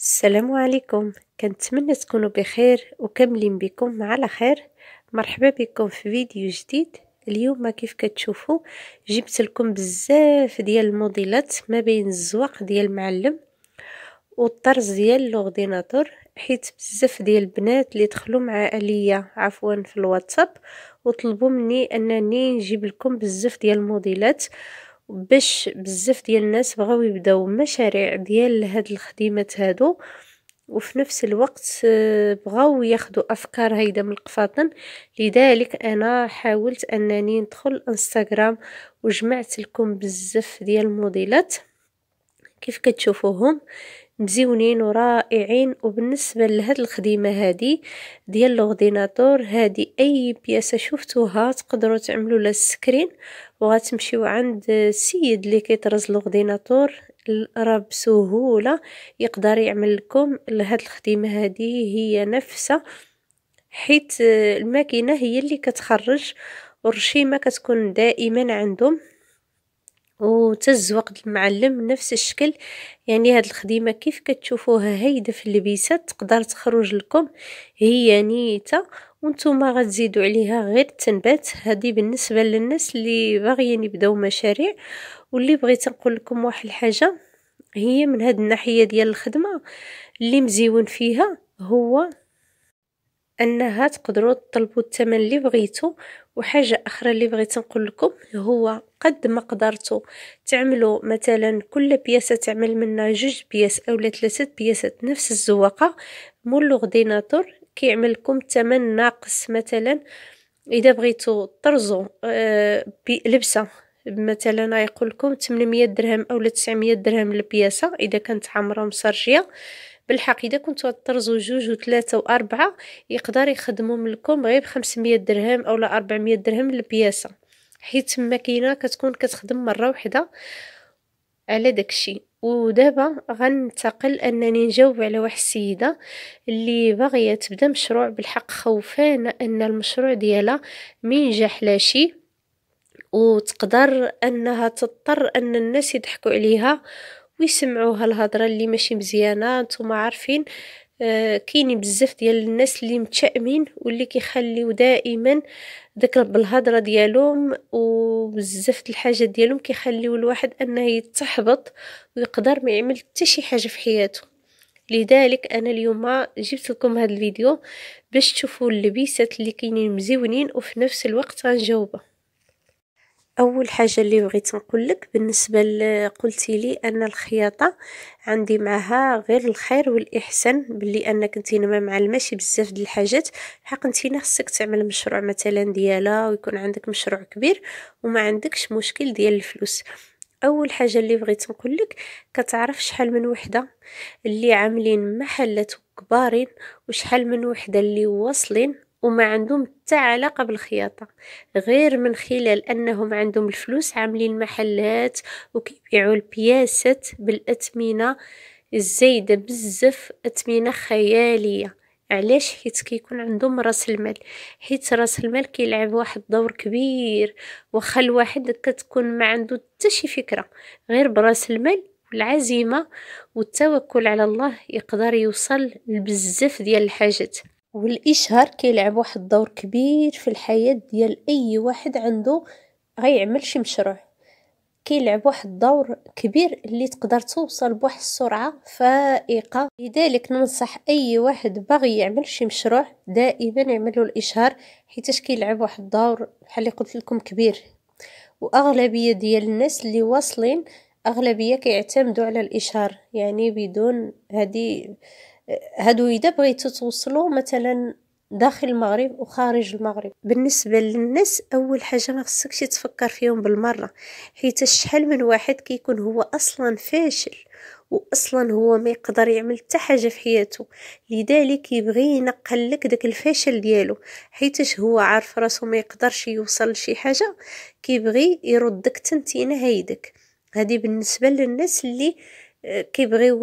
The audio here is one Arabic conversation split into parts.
السلام عليكم كنتمنى تكونوا بخير وكملين بكم على خير مرحبا بكم في فيديو جديد اليوم كيف كتشوفوا جبت لكم بزاف ديال الموديلات ما بين الزواق ديال المعلم والطرز ديال الاورديناتور حيت بزاف ديال البنات اللي دخلوا مع عليا عفوا في الواتساب وطلبوا مني انني نجيب لكم بزاف ديال الموديلات باش بزاف ديال الناس بغاو يبداو مشاريع ديال هاد الخديمات هادو وفي نفس الوقت آه، بغاو ياخدو افكار هيدا من القفاطن لذلك انا حاولت انني ندخل انستغرام وجمعت لكم بزاف ديال الموديلات كيف كتشوفوهم مزيونين ورائعين وبالنسبة لهاد الخدمة هادي ديال لورديناتور هادي اي بياسة شفتوها تقدروا تعملوا لها سكرين وغتمشيو عند السيد اللي كيطرز لورديناتور راه بسهوله يقدر يعمل لكم لهذه الخدمه هذه هي نفسها حيت الماكينه هي اللي كتخرج والرشيمه كتكون دائما عندهم وتز وقت المعلم نفس الشكل يعني هاد الخديمة كيف كتشوفوها هايدة في اللبيسات تقدر تخرج لكم هي نيتة وانتم غتزيدوا عليها غير التنبات هذه بالنسبة للناس اللي باغيين يبداو مشاريع واللي بغيت نقول لكم واحد الحاجة هي من هاد الناحية ديال الخدمة اللي مزيون فيها هو انها تقدروا تطلبوا الثمن اللي بغيتو وحاجه اخرى اللي بغيت نقول لكم هو قد ما قدرتوا تعملوا مثلا كل بياسه تعمل منها جوج بياس اولا ثلاثه بياسات نفس الزواقه مول لوغديناتور كيعمل لكم الثمن ناقص مثلا اذا بغيتو ترزوا آه، بلبسه لبسه مثلا يقول لكم 800 درهم اولا 900 درهم البياسه اذا كانت حمراء مسرجيه بالحق اذا كنتو ترزوا جوج وثلاثه واربعه يقدر يخدموا لكم غير ب 500 درهم اولا 400 درهم البياسه حيت الماكينه كتكون كتخدم مره وحده على داكشي ودابا غننتقل انني نجاوب على واحد السيده اللي باغيه تبدا مشروع بالحق خوفانه ان المشروع ديالها ما ينجحلاشي وتقدر انها تضطر ان الناس يضحكوا عليها ويسمعوها الهضره اللي ماشي مزيانه نتوما عارفين آه، كاينين بزاف ديال الناس اللي متشائمين واللي كيخليو دائما داك رب ديالهم وبزاف الحاجة ديالهم كيخليو الواحد انه يتحبط ويقدر ما يعمل حتى شي حاجه في حياته لذلك انا اليوم جبت لكم هذا الفيديو باش تشوفوا اللبسات اللي كاينين مزيونين وفي نفس الوقت غنجاوبها اول حاجة اللي بغيت نقولك بالنسبة قلتيلي ان الخياطة عندي معها غير الخير والاحسان بلي انك نتينا ما معلماش بزاف ديال الحاجات حق نتينا خصك تعمل مشروع مثلا ديالها ويكون عندك مشروع كبير وما عندكش مشكل ديال الفلوس اول حاجه اللي بغيت نقولك كتعرف شحال من وحده اللي عاملين محلات كبارين وشحال من وحده اللي واصلين وما عندهم حتى علاقة بالخياطة غير من خلال أنهم عندهم الفلوس عاملين محلات وكيبيعوا البياسات بالأثمنة الزايدة بزاف أثمنة خيالية علاش حيت كيكون عندهم راس المال حيت راس المال كيلعب واحد الدور كبير واخا الواحد كتكون ما عنده حتى شي فكره غير براس المال والعزيمه والتوكل على الله يقدر يوصل لبزاف ديال الحاجات والإشهار كيلعب واحد الدور كبير في الحياة ديال أي واحد عندو غيعمل شي مشروع، كيلعب واحد الدور كبير اللي تقدر توصل بواحد السرعة فائقة، لذلك ننصح أي واحد باغي يعمل شي مشروع دائما يعملو الإشهار حيتاش كيلعب واحد الدور بحال اللي قلت لكم كبير، وأغلبية ديال الناس اللي واصلين أغلبية كيعتمدو على الإشهار يعني بدون هادي. هادو إذا بغيتو توصلو مثلا داخل المغرب وخارج المغرب بالنسبة للناس أول حاجة ما خصكش تفكر فيهم بالمرة حيت شحال من واحد كيكون هو أصلا فاشل واصلا هو ما يقدر يعمل حتى حاجه في حياته لذلك يبغي ينقل لك داك الفشل ديالو حيتاش هو عارف راسو ما يقدرش يوصل لشي حاجه كيبغي يردك تنتينا هيدك هذه بالنسبه للناس اللي كيبغيو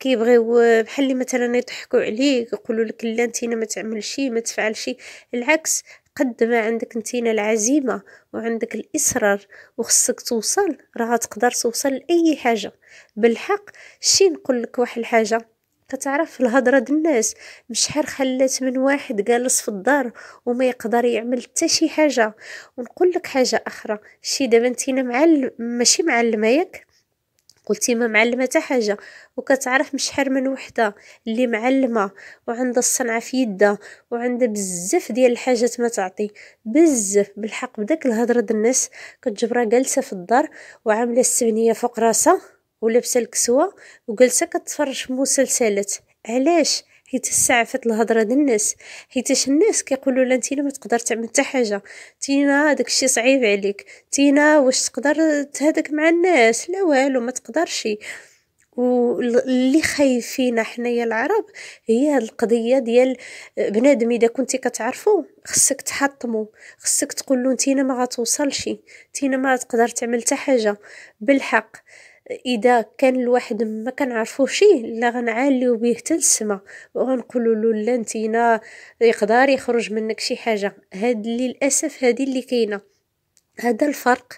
كيبغيو بحال مثلا يضحكوا عليك يقولوا لك لا نتينا ما تعملش ما تفعلش العكس قد ما عندك نتينا العزيمه وعندك الاصرار وخصك توصل راه تقدر توصل لاي حاجه بالحق شي نقول لك واحد الحاجه كتعرف الهضره د الناس بشحال خلات من واحد جالس في الدار وما يقدر يعمل حتى شي حاجه ونقول لك حاجه اخرى شي دابا نتينا معلم ماشي معلمه ياك قلتي ما معلمه حتى حاجه وكتعرف شحال من وحده اللي معلمه وعندها الصنعه في يدها وعندها بزاف ديال الحاجات ما تعطي بزاف بالحق بداك الهضره د الناس كتجبرها جالسه في الدار وعامله السبنيه فوق راسها ولبسة الكسوه وجالسه كتفرج في مسلسلات علاش حيت السعفت الهضره ديال الناس حيت الناس كيقولوا لا انتي ما تقدر تعمل حتى حاجه تينا داكشي صعيب عليك تينا واش تقدر تهدك مع الناس لا والو ما تقدرش واللي خايفين حنايا العرب هي هاد القضيه ديال بنادم اذا كنتي كتعرفو خصك تحطمو خصك تقول له انتينا ما غتوصلش انتينا ما تقدر تعمل حتى حاجه بالحق اذا كان الواحد ما كنعرفو شي لا غنعاليو به حتى للسما وغنقولوا له لا نتينا يقدر يخرج منك شي حاجه هاد للاسف هذه اللي كاينه هذا الفرق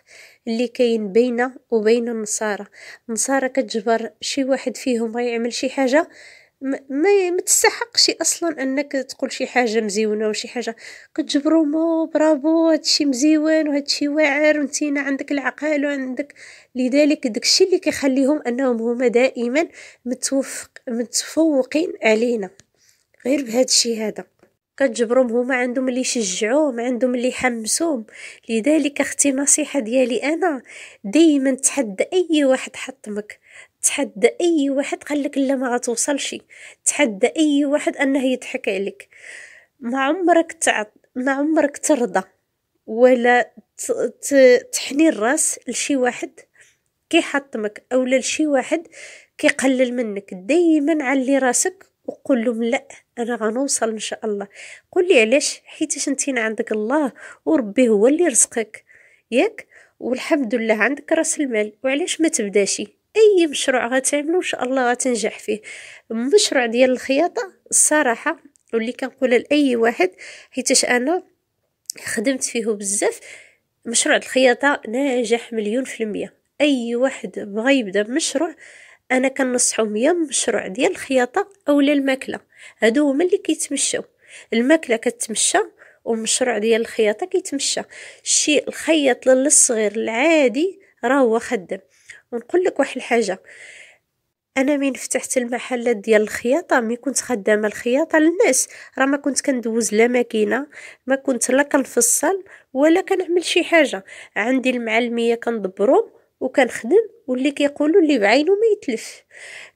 اللي كاين بينه وبين النصارى النصارى كتجبر شي واحد فيهم غيعمل شي حاجه ما ما تستحقش اصلا انك تقول شي حاجه مزيونه وشي حاجه مو برافو هادشي مزيون وهادشي واعر ونتينا عندك العقل وعندك لذلك داكشي اللي كيخليهم انهم هما دائما متوفق متفوقين علينا غير بهادشي هذا كتجبرهم هما عندهم اللي يشجعوهم عندهم اللي يحمسوهم لذلك اختي نصيحه ديالي انا دائما تحدى اي واحد حطمك تحدى اي واحد قال لك لا ما غتوصلش تحدى اي واحد انه يضحك عليك ما عمرك تعط ما عمرك ترضى ولا تحني الراس لشي واحد كيحطمك او لشي واحد كيقلل منك دايما علي راسك وقول لهم لا انا غنوصل ان شاء الله قول لي علاش حيت انت عندك الله وربي هو اللي رزقك ياك والحمد لله عندك راس المال وعلاش ما تبداشي اي مشروع غتعملو ان شاء الله غتنجح فيه المشروع ديال الخياطه الصراحه واللي كنقولها لاي واحد حيتاش انا خدمت فيه بزاف مشروع الخياطه ناجح مليون في المية اي واحد بغى يبدا بمشروع انا كنصحو يا مشروع ديال الخياطه اولا الماكله هادو هما اللي كيتمشاو الماكله كتمشى ومشروع ديال الخياطه كيتمشى الشيء الخياط للصغير العادي راه هو خدام ونقول لك واحد الحاجه انا من فتحت المحلات ديال الخياطه مي كنت خدامه الخياطه للناس راه ما كنت كندوز لا ماكينه ما كنت لا كنفصل ولا كنعمل شي حاجه عندي المعلميه كندبرهم وكنخدم واللي كيقولوا اللي بعينه ما يتلف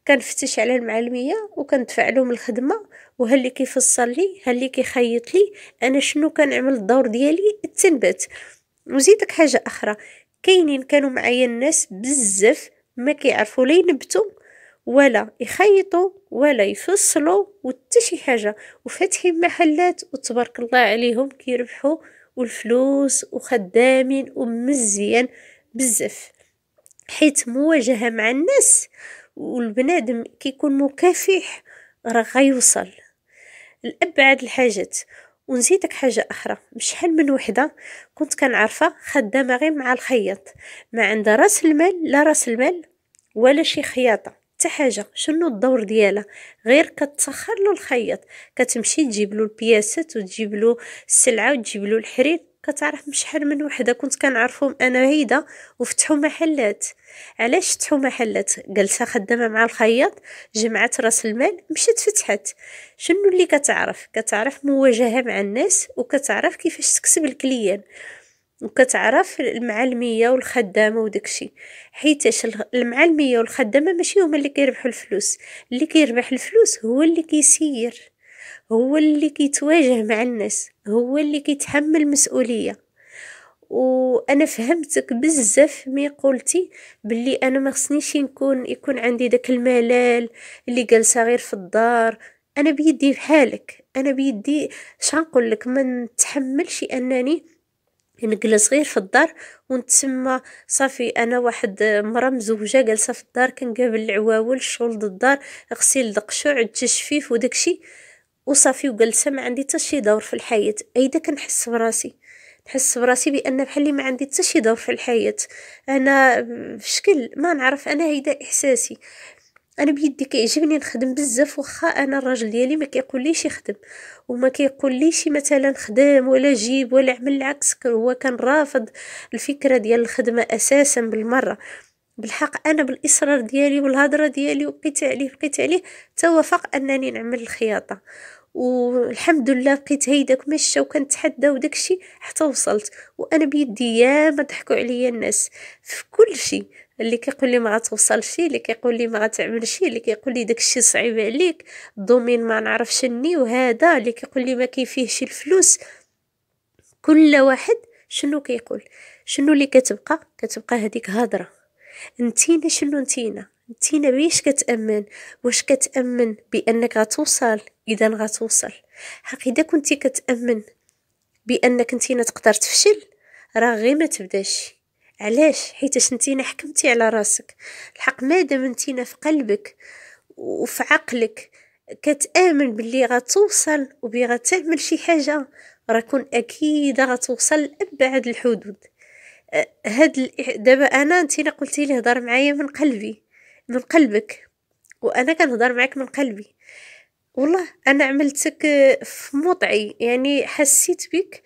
كنفتش على المعلميه وكندفع لهم الخدمه وها اللي كيفصل لي ها اللي كيخيط لي انا شنو كنعمل الدور ديالي التنبات وزيدك حاجه اخرى كاينين كانوا معايا الناس بزاف ما كيعرفوا لا ينبتوا ولا يخيطوا ولا يفصلوا وحتى شي حاجه وفاتحين محلات وتبارك الله عليهم كيربحوا والفلوس وخدامين ومزيان بزاف حيت مواجهه مع الناس والبنادم كيكون مكافح راه غيوصل لابعد الحاجات ونسيتك حاجه اخرى شحال من وحده كنت كنعرفها خدامه غير مع الخياط ما عندها راس المال لا راس المال ولا شي خياطه حتى حاجه شنو الدور ديالها غير كتسخر له الخياط كتمشي تجيب له البياسات وتجيب له السلعه وتجيب له الحرير كتعرف بشحال من وحده كنت كنعرفهم انا هيدا وفتحوا محلات علاش فتحوا محلات جلسه خدامه مع الخياط جمعت راس المال مشات فتحت شنو اللي كتعرف كتعرف مواجهه مع الناس وكتعرف كيفاش تكسب الكليان وكتعرف المعلميه والخدامه وداكشي حيتاش المعلميه والخدامه ماشي هما اللي كيربحوا الفلوس اللي كيربح الفلوس هو اللي كيسير هو اللي كيتواجه مع الناس هو اللي كيتحمل المسؤوليه وانا فهمتك بزاف مي قلتي باللي انا ما خصنيش نكون يكون عندي داك الملال اللي جالسه غير في الدار انا بيدي بحالك انا بيدي شنقول لك ما نتحملش انني نجلس غير في الدار ونتسمى صافي انا واحد مره مزوجه جالسه في الدار كنقابل العواول الشغل الدار غسيل دقشوع التجفيف وداكشي وصافي وجلسه ما عندي حتى شي دور في الحياه ايدا كنحس براسي نحس براسي بان بحال ما عندي حتى شي دور في الحياه انا بشكل ما نعرف انا هيدا احساسي انا بيدي كيعجبني نخدم بزاف واخا انا الراجل ديالي ما كيقوليش يخدم وما كيقوليش مثلا خدم ولا جيب ولا عمل العكس هو كان رافض الفكره ديال الخدمه اساسا بالمره بالحق انا بالاصرار ديالي والهضره ديالي وبقيت عليه بقيت عليه توافق انني نعمل الخياطه والحمد لله بقيت هيدا كمشة وكنتحدى وداكشي حتى وصلت وانا بيدي ياما ضحكوا عليا الناس في كل شيء اللي كيقول لي ما غتوصلش اللي كيقول لي ما غتعملش اللي كيقول لي داكشي صعيب عليك الدومين ما نعرفش ني وهذا اللي كيقول لي ما كيفيهش الفلوس كل واحد شنو كيقول شنو اللي كتبقى كتبقى هذيك هضره انتينا شنو انتينا تينا بيش كتامن واش كتامن بانك غتوصل اذا غتوصل حق اذا كنتي كتامن بانك انتينا تقدر تفشل راه غير ما تبداش علاش حيتاش انتينا حكمتي على راسك الحق مادام انتينا في قلبك وفي عقلك كتامن باللي غتوصل وبي غتعمل شي حاجه راه كون اكيد غتوصل لابعد الحدود أه، هاد دابا انا انتينا قلتي لي هضر معايا من قلبي من قلبك وانا كنهضر معاك من قلبي والله انا عملتك آه، في موضعي يعني حسيت بك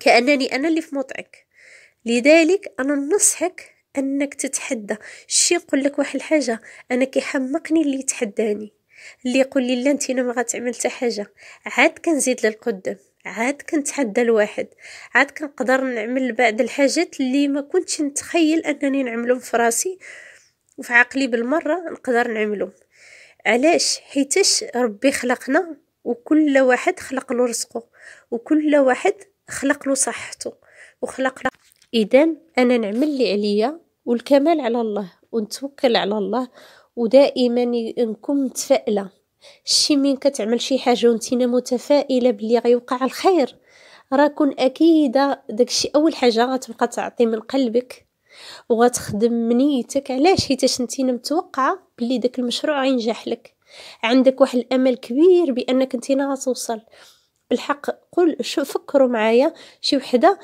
كانني انا اللي في موضعك لذلك انا ننصحك انك تتحدى شي يقول لك واحد الحاجه انا كيحمقني اللي يتحداني اللي يقول لي لا انت ما غتعمل حتى حاجه عاد كنزيد للقدام عاد كنتحدى الواحد عاد كنقدر نعمل بعض الحاجات اللي ما كنتش نتخيل انني نعملهم في راسي وفي عقلي بالمرة نقدر نعملو علاش حيتاش ربي خلقنا وكل واحد خلق له رزقه وكل واحد خلق له صحته وخلق له اذا انا نعمل اللي عليا والكمال على الله ونتوكل على الله ودائما نكون متفائله شي من كتعمل شي حاجه وانتينا متفائله بلي غيوقع الخير راه كون اكيده داكشي اول حاجه غتبقى تعطي من قلبك وغتخدم منيتك علاش حيتاش نتينا متوقعه بلي داك المشروع غينجح لك عندك واحد الامل كبير بانك نتينا غتوصل بالحق قول شو فكروا معايا شي وحده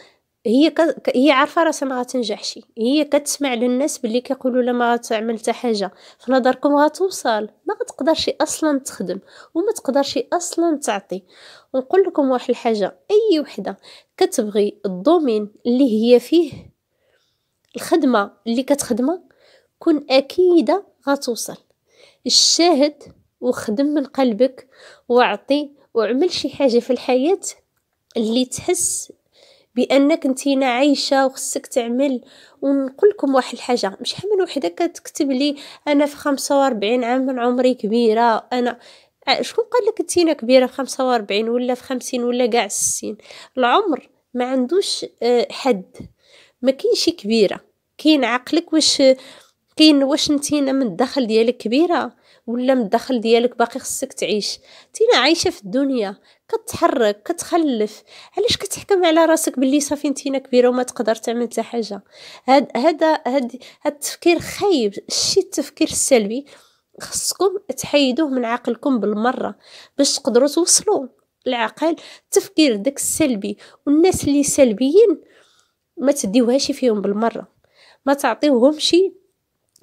هي ك... هي عارفه راسها ما غتنجحش هي كتسمع للناس باللي كيقولوا لا ما غتعمل حتى حاجه في نظركم غتوصل ما غتقدرش اصلا تخدم وما تقدرش اصلا تعطي ونقول لكم واحد الحاجه اي وحده كتبغي الدومين اللي هي فيه الخدمه اللي كتخدمها كن اكيده غتوصل الشاهد وخدم من قلبك واعطي واعمل شي حاجه في الحياه اللي تحس بانك نتينا عايشه وخصك تعمل ونقول لكم واحد الحاجه مش من وحده كتكتب لي انا في 45 عام من عمري كبيره انا شكون قال لك نتينا كبيره في 45 ولا في 50 ولا كاع 60 العمر ما عندوش آه، حد ما كاينش كبيره كاين عقلك واش كاين واش نتينا من الدخل ديالك كبيره ولا من الدخل ديالك باقي خصك تعيش تينا عايشه في الدنيا كتحرك كتخلف علاش كتحكم على راسك باللي صافي نتينا كبيره وما تقدر تعمل حتى حاجه هذا هذا هاد التفكير خايب الشيء التفكير السلبي خصكم تحيدوه من عقلكم بالمره باش تقدروا توصلوا العقل التفكير داك السلبي والناس اللي سلبيين ما تديوهاش فيهم بالمره ما تعطيوهمش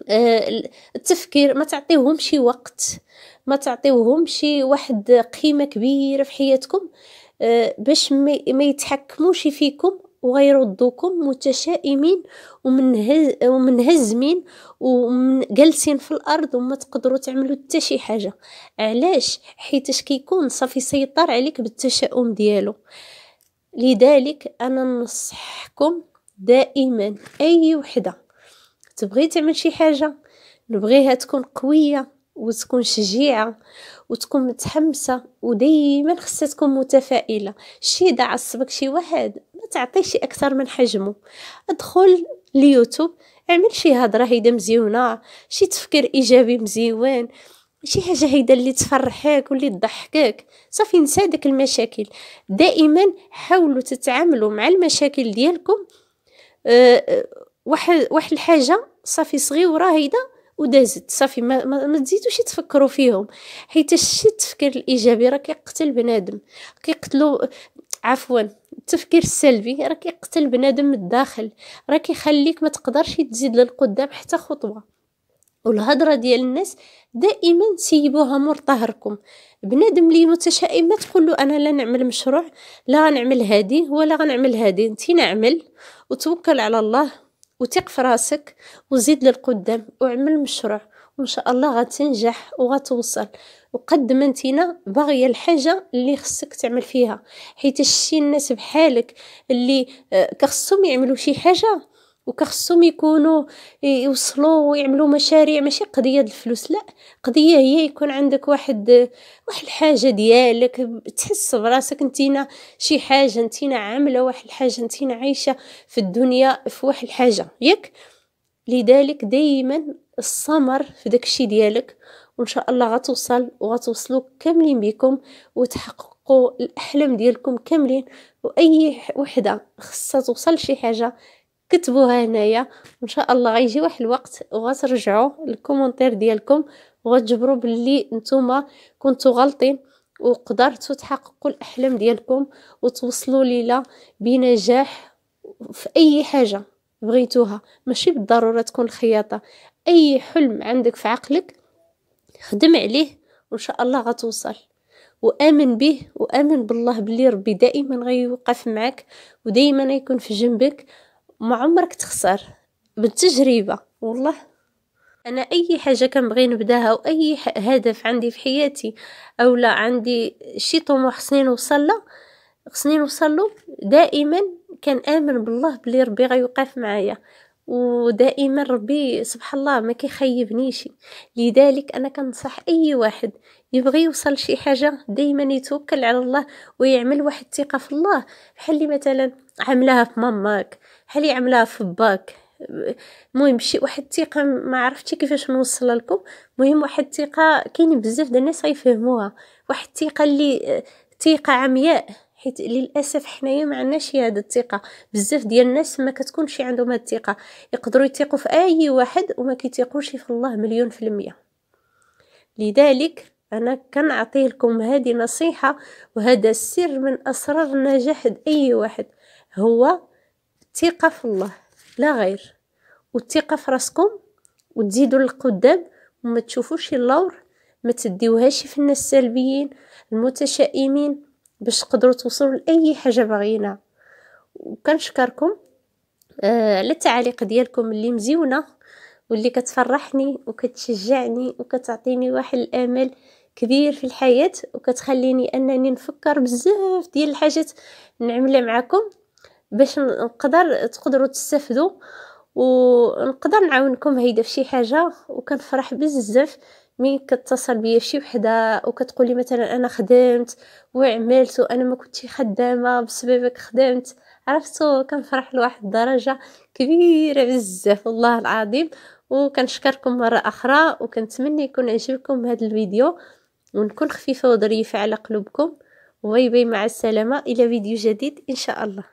آه، التفكير ما تعطيوهمش وقت ما تعطيوهمش واحد قيمه كبيره في حياتكم آه، باش ما يتحكموش فيكم وغيردوكم متشائمين ومنهز ومنهزمين وجالسين في الارض وما تقدروا تعملوا حتى شي حاجه علاش حيتاش كيكون صافي سيطر عليك بالتشاؤم ديالو لذلك انا ننصحكم دائما اي وحده تبغي تعمل شي حاجه نبغيها تكون قويه وتكون شجيعه وتكون متحمسه ودائما خصها تكون متفائله شي اذا عصبك شي واحد ما تعطيش اكثر من حجمه ادخل ليوتيوب اعمل شي هضره هيدا مزيونه شي تفكير ايجابي مزيون ماشي حاجه هيدا اللي تفرحك واللي تضحكك صافي نسى داك المشاكل دائما حاولوا تتعاملوا مع المشاكل ديالكم أه, آه، واحد الحاجه صافي صغيره هيدا ودازت صافي ما, ما, ما تزيدوش تفكروا فيهم حيت الشيء التفكير الايجابي راه كيقتل بنادم كيقتلو عفوا التفكير السلبي راه كيقتل بنادم من الداخل راه كيخليك ما تقدرش تزيد للقدام حتى خطوه والهضرة ديال الناس دائما سيبوها مور طهركم بنادم لي متشائم ما تقول له انا لا نعمل مشروع لا غنعمل هادي ولا غنعمل هادي انت نعمل وتوكل على الله وثق في راسك وزيد للقدام وعمل مشروع وان شاء الله غتنجح وغتوصل وقد ما انتينا باغيه الحاجه اللي خصك تعمل فيها حيت شي الناس بحالك اللي آه، كخصهم يعملوا شي حاجه وكخصهم يكونوا يوصلوا ويعملوا مشاريع ماشي قضية الفلوس لا قضية هي يكون عندك واحد واحد الحاجة ديالك تحس براسك نتينا شي حاجة نتينا عاملة واحد الحاجة نتينا عايشة في الدنيا في واحد الحاجة ياك لذلك دايما السمر في الشي ديالك وان شاء الله غتوصل وغتوصلوا كاملين بكم وتحققوا الاحلام ديالكم كاملين واي وحده خصها توصل شي حاجه كتبوها هنايا ان شاء الله غيجي واحد الوقت وغترجعوا الكومونتير ديالكم وغتجبروا باللي نتوما كنتو غلطين وقدرتوا تحققوا الاحلام ديالكم وتوصلوا ليلا بنجاح في اي حاجه بغيتوها ماشي بالضروره تكون خياطه اي حلم عندك في عقلك خدم عليه وان شاء الله غتوصل وامن به وامن بالله بلي ربي دائما غيوقف معك ودائما غيكون في جنبك ما عمرك تخسر بالتجربة والله أنا أي حاجة كنبغي نبداها أي هدف عندي في حياتي أو لا عندي شي طموح خصني نوصل له خصني نوصله دائما كنآمن بالله بلي ربي غيوقف معايا ودائما ربي سبحان الله ما كيخيبنيش لذلك انا كنصح اي واحد يبغي يوصل شي حاجه دائما يتوكل على الله ويعمل واحد الثقه في الله بحال مثلا عملها في ماماك بحال عملها في باك المهم شي واحد الثقه ما عرفتش كيفاش نوصل لكم المهم واحد الثقه كاين بزاف ديال الناس غيفهموها واحد الثقه اللي ثقه عمياء حيت للاسف حنايا ما عندناش هاد الثقه بزاف ديال الناس ما كتكونش عندهم هاد الثقه يقدروا يثقوا في اي واحد وما كيتيقوش في الله مليون في المية لذلك انا كنعطي لكم هذه نصيحه وهذا السر من اسرار نجاح اي واحد هو ثقة في الله لا غير والثقة في راسكم وتزيدوا للقدام وما تشوفوش اللور ما تديوهاش في الناس السلبيين المتشائمين باش تقدروا توصلوا لاي حاجه باغيينها وكنشكركم على آه، التعاليق ديالكم اللي مزيونه واللي كتفرحني وكتشجعني وكتعطيني واحد الامل كبير في الحياه وكتخليني انني نفكر بزاف ديال الحاجات نعملها معكم باش نقدر تقدروا تستافدوا ونقدر نعاونكم هيدا فشي حاجه وكنفرح بزاف مين كتصل بيا شي وحده وكتقول لي مثلا انا خدمت وعملت وانا ما كنتش خدامه بسببك خدمت عرفتوا كنفرح لواحد الدرجه كبيره بزاف والله العظيم وكنشكركم مره اخرى وكنتمنى يكون عجبكم هذا الفيديو ونكون خفيفه وظريفه على قلوبكم وباي باي مع السلامه الى فيديو جديد ان شاء الله